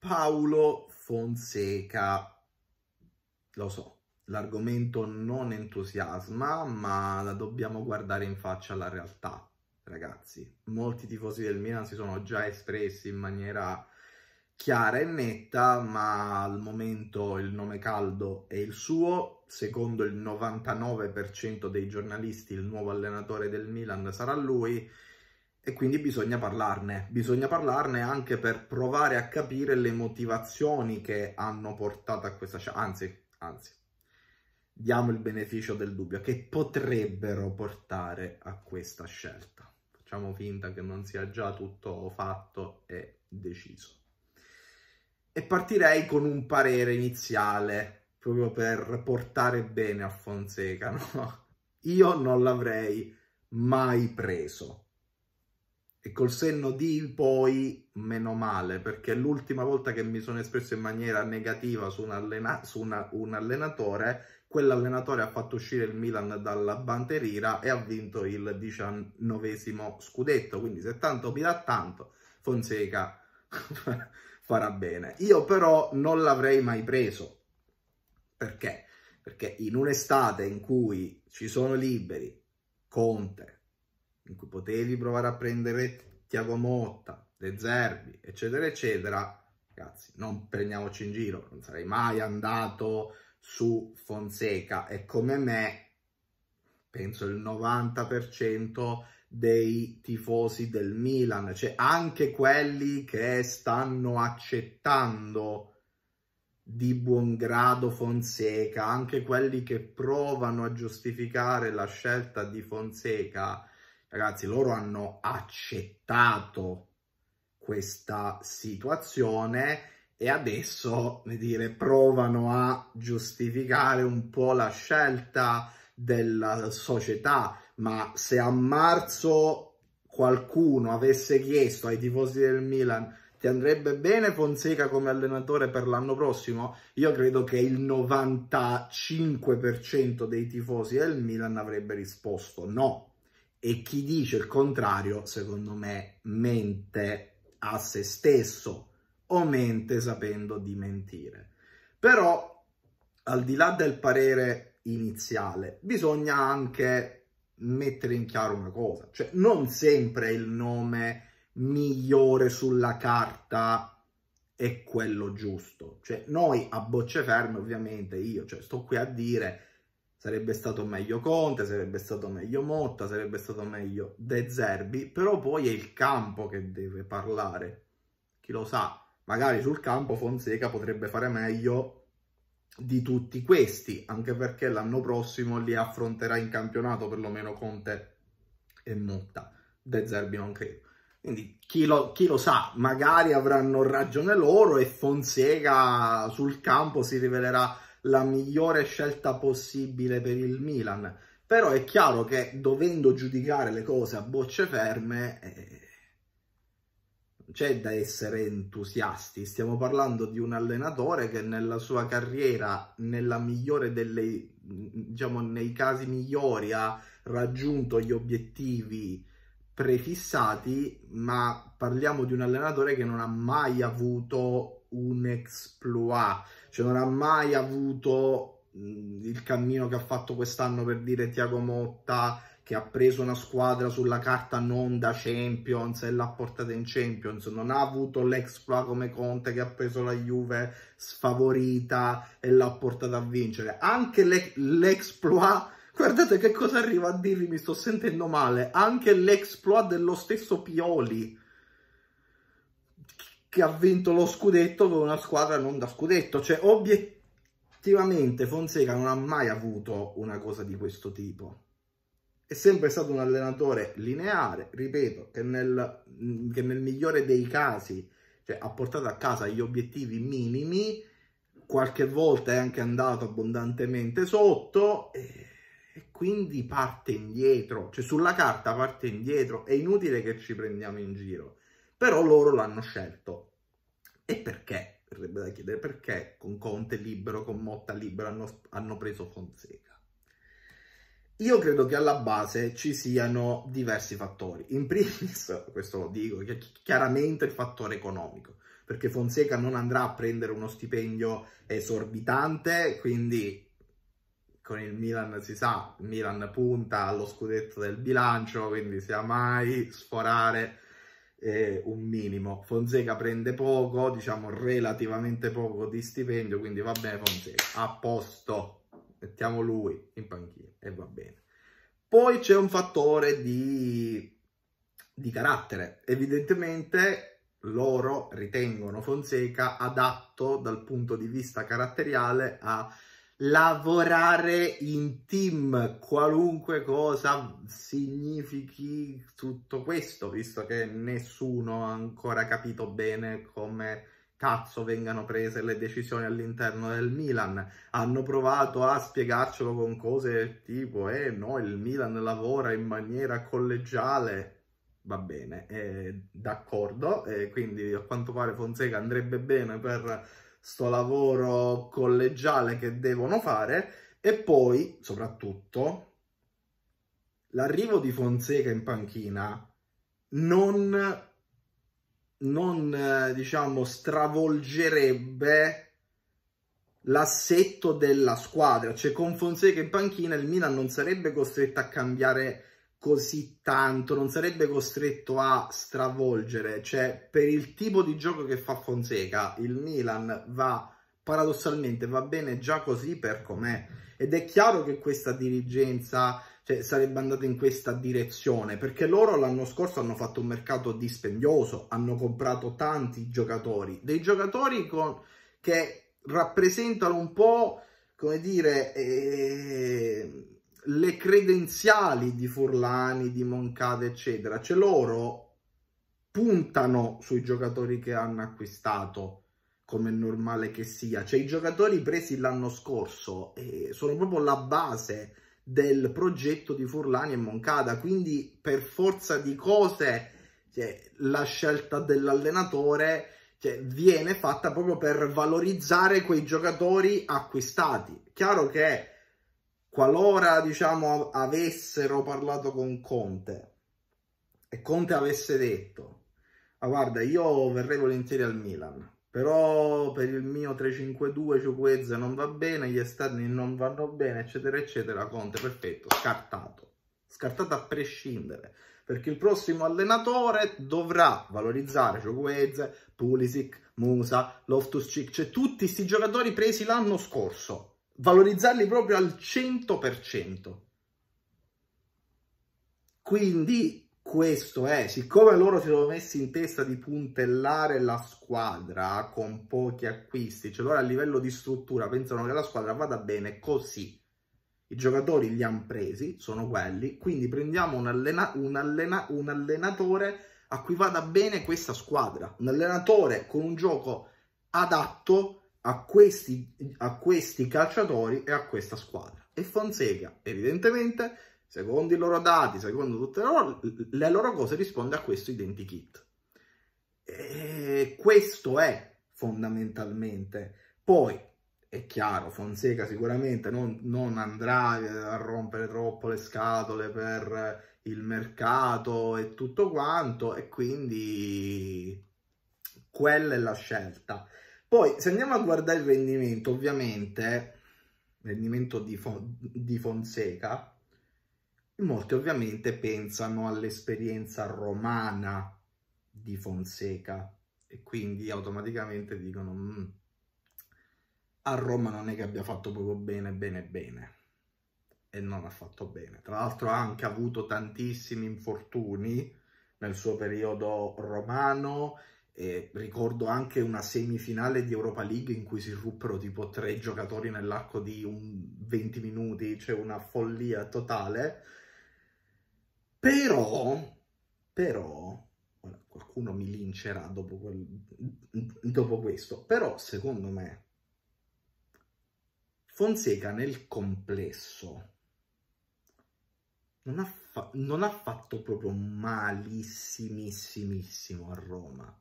Paolo Fonseca. Lo so, l'argomento non entusiasma, ma la dobbiamo guardare in faccia alla realtà, ragazzi. Molti tifosi del Milan si sono già espressi in maniera chiara e netta, ma al momento il nome caldo è il suo. Secondo il 99% dei giornalisti, il nuovo allenatore del Milan sarà lui e quindi bisogna parlarne, bisogna parlarne anche per provare a capire le motivazioni che hanno portato a questa scelta, anzi, anzi, diamo il beneficio del dubbio, che potrebbero portare a questa scelta. Facciamo finta che non sia già tutto fatto e deciso. E partirei con un parere iniziale, proprio per portare bene a Fonseca, no? Io non l'avrei mai preso e col senno di in poi meno male perché l'ultima volta che mi sono espresso in maniera negativa su, un, allena su una, un allenatore quell'allenatore ha fatto uscire il Milan dalla banterira e ha vinto il diciannovesimo scudetto quindi se tanto mi dà tanto Fonseca farà bene io però non l'avrei mai preso perché? perché in un'estate in cui ci sono liberi Conte, in cui potevi provare a prendere Tiago Motta, De Zerbi, eccetera, eccetera, ragazzi, non prendiamoci in giro, non sarei mai andato su Fonseca e come me penso il 90% dei tifosi del Milan, cioè anche quelli che stanno accettando di buon grado Fonseca, anche quelli che provano a giustificare la scelta di Fonseca Ragazzi, loro hanno accettato questa situazione e adesso, come dire, provano a giustificare un po' la scelta della società, ma se a marzo qualcuno avesse chiesto ai tifosi del Milan ti andrebbe bene Fonseca come allenatore per l'anno prossimo? Io credo che il 95% dei tifosi del Milan avrebbe risposto no, e chi dice il contrario, secondo me, mente a se stesso o mente sapendo di mentire. Però, al di là del parere iniziale, bisogna anche mettere in chiaro una cosa, cioè non sempre il nome migliore sulla carta è quello giusto. Cioè noi a bocce ferme, ovviamente, io cioè, sto qui a dire sarebbe stato meglio Conte, sarebbe stato meglio Motta, sarebbe stato meglio De Zerbi, però poi è il campo che deve parlare. Chi lo sa, magari sul campo Fonseca potrebbe fare meglio di tutti questi, anche perché l'anno prossimo li affronterà in campionato perlomeno Conte e Motta. De Zerbi non credo. Quindi chi lo, chi lo, sa, magari avranno ragione loro e Fonseca sul campo si rivelerà la migliore scelta possibile per il Milan. Però è chiaro che dovendo giudicare le cose a bocce ferme, eh, non c'è da essere entusiasti. Stiamo parlando di un allenatore che nella sua carriera, nella migliore delle, diciamo, nei casi migliori, ha raggiunto gli obiettivi prefissati, ma parliamo di un allenatore che non ha mai avuto un exploit, cioè non ha mai avuto il cammino che ha fatto quest'anno per dire Tiago Motta che ha preso una squadra sulla carta non da Champions e l'ha portata in Champions, non ha avuto l'exploit come Conte che ha preso la Juve sfavorita e l'ha portata a vincere, anche l'exploit Guardate che cosa arriva a dirvi, mi sto sentendo male. Anche l'exploit dello stesso Pioli, che ha vinto lo scudetto con una squadra non da scudetto. Cioè, obiettivamente Fonseca non ha mai avuto una cosa di questo tipo. È sempre stato un allenatore lineare, ripeto, che nel, che nel migliore dei casi cioè, ha portato a casa gli obiettivi minimi, qualche volta è anche andato abbondantemente sotto. E quindi parte indietro, cioè sulla carta parte indietro, è inutile che ci prendiamo in giro, però loro l'hanno scelto. E perché? Verrebbe da chiedere perché con Conte libero, con Motta libero hanno, hanno preso Fonseca. Io credo che alla base ci siano diversi fattori. In primis, questo lo dico, chiaramente il fattore economico, perché Fonseca non andrà a prendere uno stipendio esorbitante, quindi con il Milan si sa, il Milan punta allo scudetto del bilancio, quindi sia mai sforare eh, un minimo. Fonseca prende poco, diciamo relativamente poco di stipendio, quindi va bene Fonseca, a posto, mettiamo lui in panchina e va bene. Poi c'è un fattore di, di carattere, evidentemente loro ritengono Fonseca adatto dal punto di vista caratteriale a lavorare in team, qualunque cosa significhi tutto questo, visto che nessuno ha ancora capito bene come cazzo vengano prese le decisioni all'interno del Milan. Hanno provato a spiegarcelo con cose tipo, eh no, il Milan lavora in maniera collegiale, va bene, eh, d'accordo, eh, quindi a quanto pare Fonseca andrebbe bene per sto lavoro collegiale che devono fare e poi, soprattutto, l'arrivo di Fonseca in panchina non, non eh, diciamo, stravolgerebbe l'assetto della squadra. Cioè, con Fonseca in panchina il Milan non sarebbe costretto a cambiare così tanto, non sarebbe costretto a stravolgere, cioè per il tipo di gioco che fa Fonseca, il Milan va paradossalmente va bene già così per com'è ed è chiaro che questa dirigenza cioè, sarebbe andata in questa direzione perché loro l'anno scorso hanno fatto un mercato dispendioso, hanno comprato tanti giocatori, dei giocatori con... che rappresentano un po' come dire eh le credenziali di Furlani, di Moncada, eccetera, cioè loro puntano sui giocatori che hanno acquistato, come è normale che sia. Cioè i giocatori presi l'anno scorso eh, sono proprio la base del progetto di Furlani e Moncada, quindi per forza di cose cioè, la scelta dell'allenatore cioè, viene fatta proprio per valorizzare quei giocatori acquistati. Chiaro che qualora diciamo avessero parlato con Conte e Conte avesse detto ma ah, guarda io verrei volentieri al Milan però per il mio 352 5 Ciuquezza non va bene gli esterni non vanno bene eccetera eccetera Conte perfetto scartato scartato a prescindere perché il prossimo allenatore dovrà valorizzare Ciuquezza, Pulisic, Musa, loftus Cic cioè tutti questi giocatori presi l'anno scorso valorizzarli proprio al 100%. Quindi questo è, siccome loro si sono messi in testa di puntellare la squadra con pochi acquisti, cioè loro a livello di struttura pensano che la squadra vada bene così. I giocatori li hanno presi, sono quelli, quindi prendiamo un, allena un, allena un allenatore a cui vada bene questa squadra, un allenatore con un gioco adatto a questi, a questi calciatori e a questa squadra. E Fonseca, evidentemente, secondo i loro dati, secondo tutte le loro, le loro cose, risponde a questo identikit. E questo è fondamentalmente. Poi, è chiaro, Fonseca sicuramente non, non andrà eh, a rompere troppo le scatole per il mercato e tutto quanto, e quindi quella è la scelta. Poi, se andiamo a guardare il rendimento, ovviamente, rendimento di, di Fonseca, molti ovviamente pensano all'esperienza romana di Fonseca e quindi automaticamente dicono mm, a Roma non è che abbia fatto proprio bene, bene, bene e non ha fatto bene. Tra l'altro ha anche avuto tantissimi infortuni nel suo periodo romano e ricordo anche una semifinale di Europa League in cui si ruppero tipo tre giocatori nell'arco di 20 minuti, cioè una follia totale. Però, però, qualcuno mi lincerà dopo, quel, dopo questo, però secondo me Fonseca nel complesso non ha, non ha fatto proprio malissimissimo a Roma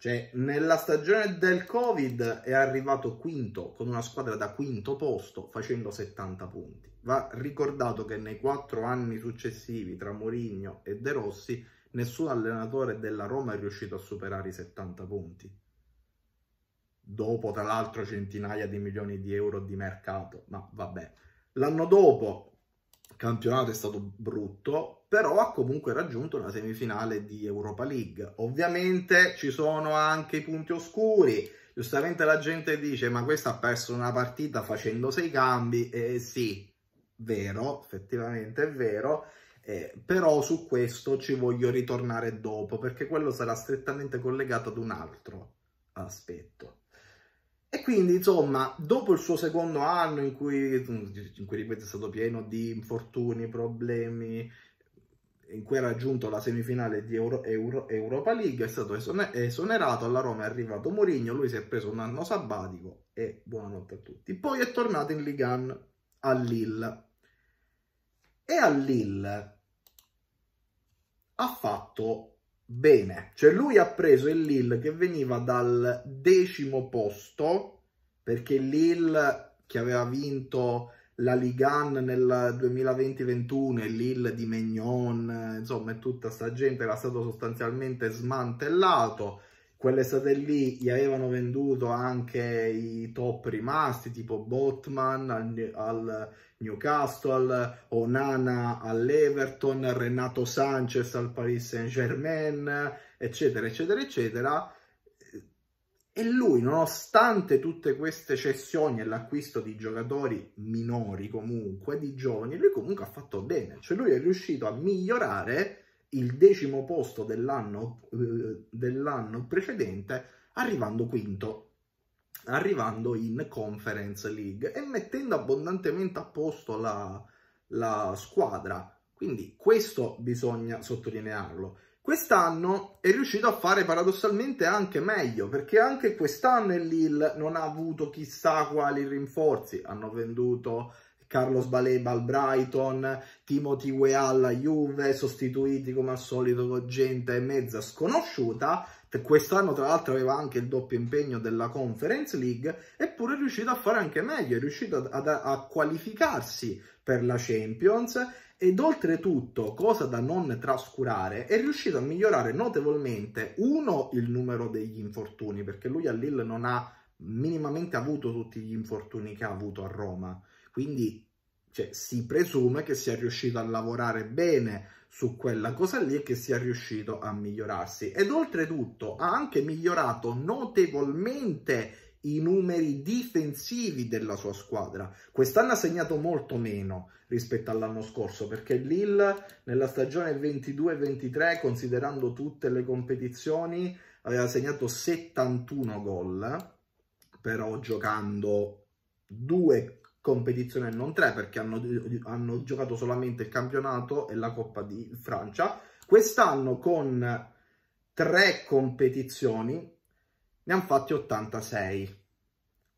cioè, nella stagione del Covid è arrivato quinto con una squadra da quinto posto facendo 70 punti. Va ricordato che nei quattro anni successivi tra Mourinho e De Rossi nessun allenatore della Roma è riuscito a superare i 70 punti. Dopo, tra l'altro, centinaia di milioni di euro di mercato, ma vabbè. L'anno dopo campionato è stato brutto, però ha comunque raggiunto una semifinale di Europa League. Ovviamente ci sono anche i punti oscuri. Giustamente la gente dice: Ma questa ha perso una partita facendo sei cambi. Eh, sì, vero, effettivamente è vero. Eh, però su questo ci voglio ritornare dopo perché quello sarà strettamente collegato ad un altro aspetto. Quindi, insomma, dopo il suo secondo anno in cui, in cui ripeto, è stato pieno di infortuni, problemi, in cui ha raggiunto la semifinale di Euro, Euro, Europa League, è stato esonerato, alla Roma è arrivato Mourinho, lui si è preso un anno sabbatico e buonanotte a tutti. Poi è tornato in Ligan a Lille. E a Lille ha fatto bene. Cioè lui ha preso il Lille che veniva dal decimo posto perché Lille che aveva vinto la Ligan nel 2020-21 e Lille di Mignon, insomma, e tutta sta gente era stato sostanzialmente smantellato. Quell'estate lì gli avevano venduto anche i top rimasti, tipo Botman al, al Newcastle, Onana all'Everton, Renato Sanchez al Paris Saint-Germain, eccetera, eccetera, eccetera e lui, nonostante tutte queste cessioni e l'acquisto di giocatori minori comunque, di giovani, lui comunque ha fatto bene. Cioè lui è riuscito a migliorare il decimo posto dell'anno, eh, dell'anno precedente, arrivando quinto, arrivando in Conference League e mettendo abbondantemente a posto la, la squadra. Quindi questo bisogna sottolinearlo. Quest'anno è riuscito a fare paradossalmente anche meglio, perché anche quest'anno il Lille non ha avuto chissà quali rinforzi. Hanno venduto Carlos Baleba al Brighton, Timothy Weah alla Juve, sostituiti come al solito con gente mezza sconosciuta. Quest'anno tra l'altro aveva anche il doppio impegno della Conference League, eppure è riuscito a fare anche meglio, è riuscito a, a, a qualificarsi per la Champions ed oltretutto, cosa da non trascurare, è riuscito a migliorare notevolmente, uno, il numero degli infortuni, perché lui a Lille non ha minimamente avuto tutti gli infortuni che ha avuto a Roma. Quindi cioè, si presume che sia riuscito a lavorare bene su quella cosa lì e che sia riuscito a migliorarsi. Ed oltretutto ha anche migliorato notevolmente i numeri difensivi della sua squadra. Quest'anno ha segnato molto meno rispetto all'anno scorso perché Lille nella stagione 22-23, considerando tutte le competizioni, aveva segnato 71 gol, però giocando due competizioni e non tre perché hanno, hanno giocato solamente il campionato e la Coppa di Francia. Quest'anno con tre competizioni ne hanno fatti 86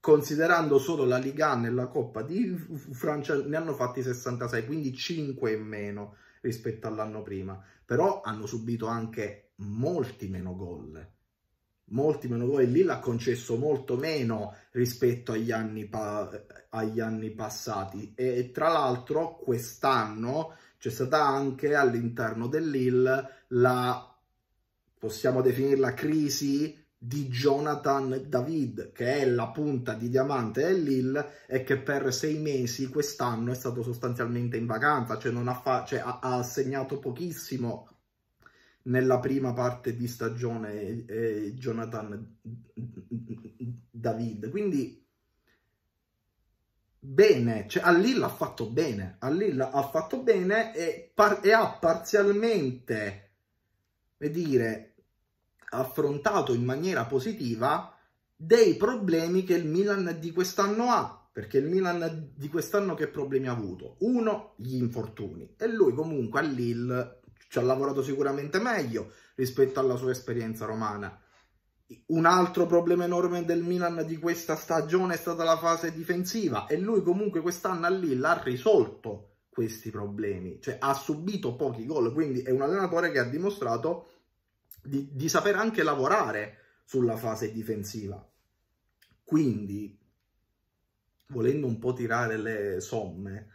considerando solo la Liga nella Coppa di Francia ne hanno fatti 66, quindi 5 in meno rispetto all'anno prima, però hanno subito anche molti meno gol. Molti meno gol e lì l'ha concesso molto meno rispetto agli anni, pa agli anni passati. E, e tra l'altro, quest'anno c'è stata anche all'interno dell'IL la possiamo definirla crisi di Jonathan David, che è la punta di diamante del Lille e che per sei mesi quest'anno è stato sostanzialmente in vacanza, cioè, non ha, cioè ha, ha, segnato pochissimo nella prima parte di stagione eh, eh Jonathan David. Quindi bene, cioè a Lille ha fatto bene, a Lille ha fatto bene e, e ha parzialmente, per dire, affrontato in maniera positiva dei problemi che il Milan di quest'anno ha, perché il Milan di quest'anno che problemi ha avuto? Uno, gli infortuni, e lui comunque a Lille ci ha lavorato sicuramente meglio rispetto alla sua esperienza romana. Un altro problema enorme del Milan di questa stagione è stata la fase difensiva e lui comunque quest'anno a Lille ha risolto questi problemi, cioè ha subito pochi gol, quindi è un allenatore che ha dimostrato di, di saper anche lavorare sulla fase difensiva. Quindi, volendo un po' tirare le somme,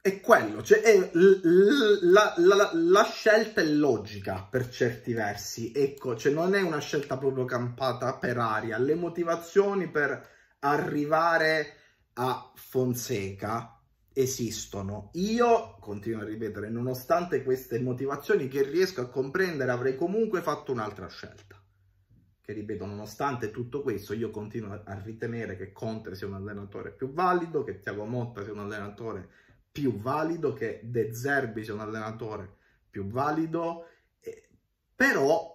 è quello, cioè è la, la, la, scelta è logica per certi versi, ecco, cioè non è una scelta proprio campata per aria, le motivazioni per arrivare a Fonseca esistono. Io, continuo a ripetere, nonostante queste motivazioni che riesco a comprendere, avrei comunque fatto un'altra scelta. Che ripeto, nonostante tutto questo, io continuo a ritenere che Conte sia un allenatore più valido, che Tiago Motta sia un allenatore più valido, che De Zerbi sia un allenatore più valido, eh, però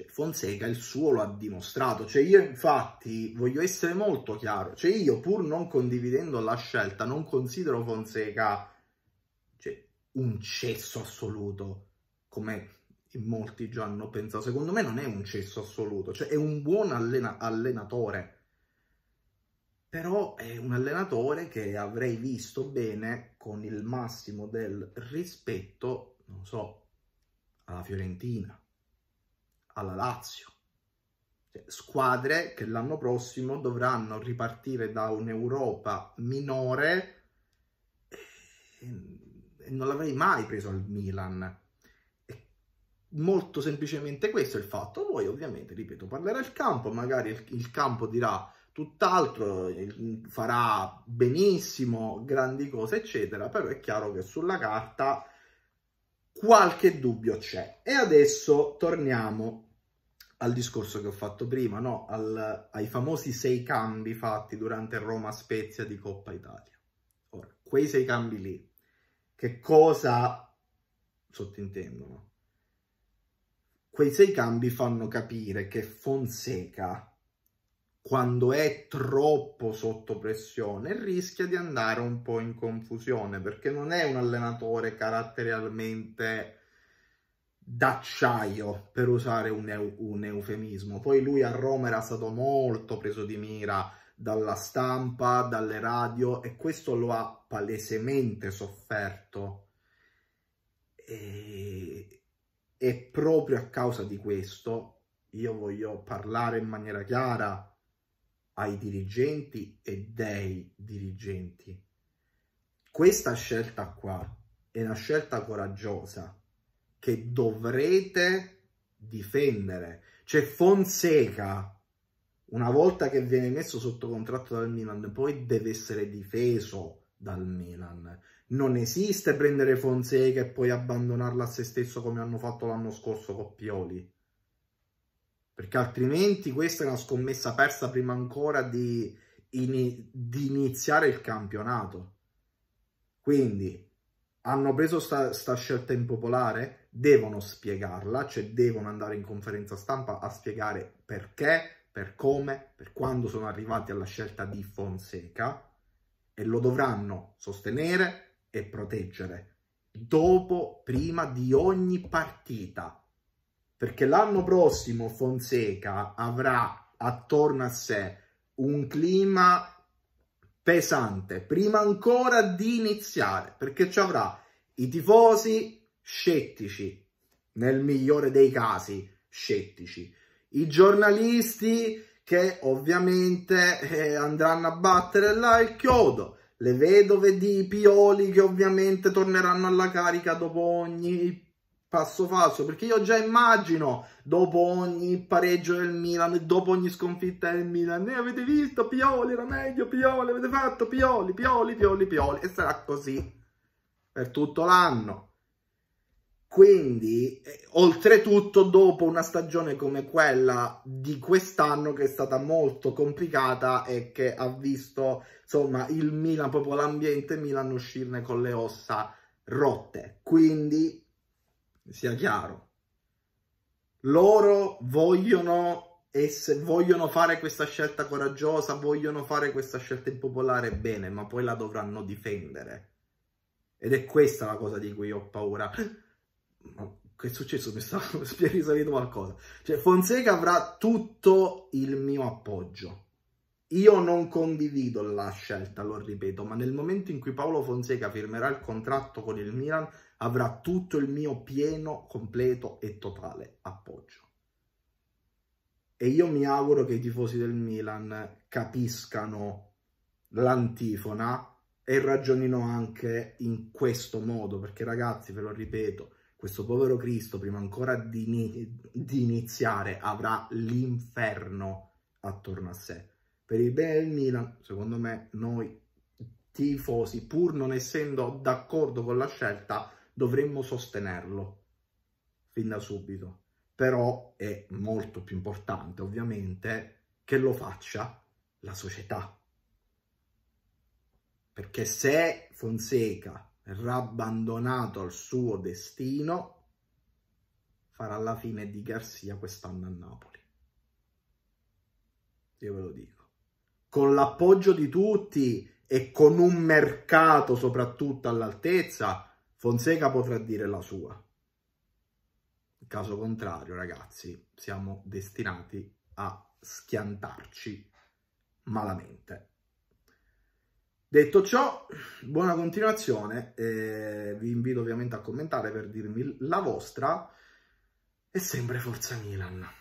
cioè, Fonseca il suo lo ha dimostrato. Cioè, io infatti voglio essere molto chiaro. Cioè, io pur non condividendo la scelta, non considero Fonseca cioè, un cesso assoluto, come molti già hanno pensato. Secondo me non è un cesso assoluto, cioè è un buon allena allenatore. Però è un allenatore che avrei visto bene con il massimo del rispetto, non so, alla Fiorentina alla Lazio. Cioè, squadre che l'anno prossimo dovranno ripartire da un'Europa minore e non l'avrei mai preso al Milan. E molto semplicemente questo è il fatto. Poi ovviamente, ripeto, parlerà il campo, magari il, il campo dirà tutt'altro, farà benissimo, grandi cose, eccetera, però è chiaro che sulla carta qualche dubbio c'è. E adesso torniamo al discorso che ho fatto prima, no? al, ai famosi sei cambi fatti durante Roma-Spezia di Coppa Italia. Ora, quei sei cambi lì, che cosa sottintendono? Quei sei cambi fanno capire che Fonseca, quando è troppo sotto pressione, rischia di andare un po' in confusione, perché non è un allenatore caratterialmente d'acciaio, per usare un, un, eufemismo. Poi lui a Roma era stato molto preso di mira dalla stampa, dalle radio, e questo lo ha palesemente sofferto. E, e proprio a causa di questo io voglio parlare in maniera chiara ai dirigenti e dei dirigenti. Questa scelta qua è una scelta coraggiosa che dovrete difendere. Cioè Fonseca, una volta che viene messo sotto contratto dal Milan, poi deve essere difeso dal Milan. Non esiste prendere Fonseca e poi abbandonarla a se stesso come hanno fatto l'anno scorso con Pioli. Perché altrimenti questa è una scommessa persa prima ancora di, in, di iniziare il campionato. Quindi hanno preso sta, sta, scelta impopolare, devono spiegarla, cioè devono andare in conferenza stampa a spiegare perché, per come, per quando sono arrivati alla scelta di Fonseca e lo dovranno sostenere e proteggere dopo, prima di ogni partita. Perché l'anno prossimo Fonseca avrà attorno a sé un clima pesante prima ancora di iniziare perché ci avrà i tifosi scettici, nel migliore dei casi scettici, i giornalisti che ovviamente eh, andranno a battere là il chiodo, le vedove di Pioli che ovviamente torneranno alla carica dopo ogni passo falso perché io già immagino dopo ogni pareggio del Milan, dopo ogni sconfitta del Milan, ne eh, avete visto Pioli era meglio, Pioli avete fatto Pioli, Pioli, Pioli, Pioli e sarà così per tutto l'anno. Quindi, eh, oltretutto, dopo una stagione come quella di quest'anno, che è stata molto complicata e che ha visto, insomma, il Milan, proprio l'ambiente Milan uscirne con le ossa rotte. Quindi, sia chiaro. Loro vogliono, ess- vogliono fare questa scelta coraggiosa, vogliono fare questa scelta impopolare, bene, ma poi la dovranno difendere. Ed è questa la cosa di cui ho paura. Ma che è successo? Mi sta risalendo qualcosa. Cioè, Fonseca avrà tutto il mio appoggio. Io non condivido la scelta, lo ripeto, ma nel momento in cui Paolo Fonseca firmerà il contratto con il Milan, avrà tutto il mio pieno, completo e totale appoggio. E io mi auguro che i tifosi del Milan capiscano l'antifona e ragionino anche in questo modo, perché ragazzi, ve lo ripeto, questo povero Cristo, prima ancora di, di iniziare, avrà l'inferno attorno a sé. Per il bene del Milan, secondo me, noi tifosi, pur non essendo d'accordo con la scelta, dovremmo sostenerlo fin da subito. Però è molto più importante, ovviamente, che lo faccia la società. Perché se Fonseca verrà abbandonato al suo destino, farà la fine di Garzia quest'anno a Napoli. Io ve lo dico. Con l'appoggio di tutti e con un mercato soprattutto all'altezza, Fonseca potrà dire la sua. Caso contrario, ragazzi, siamo destinati a schiantarci malamente. Detto ciò, buona continuazione, eh, vi invito ovviamente a commentare per dirmi la vostra e sempre Forza Milan.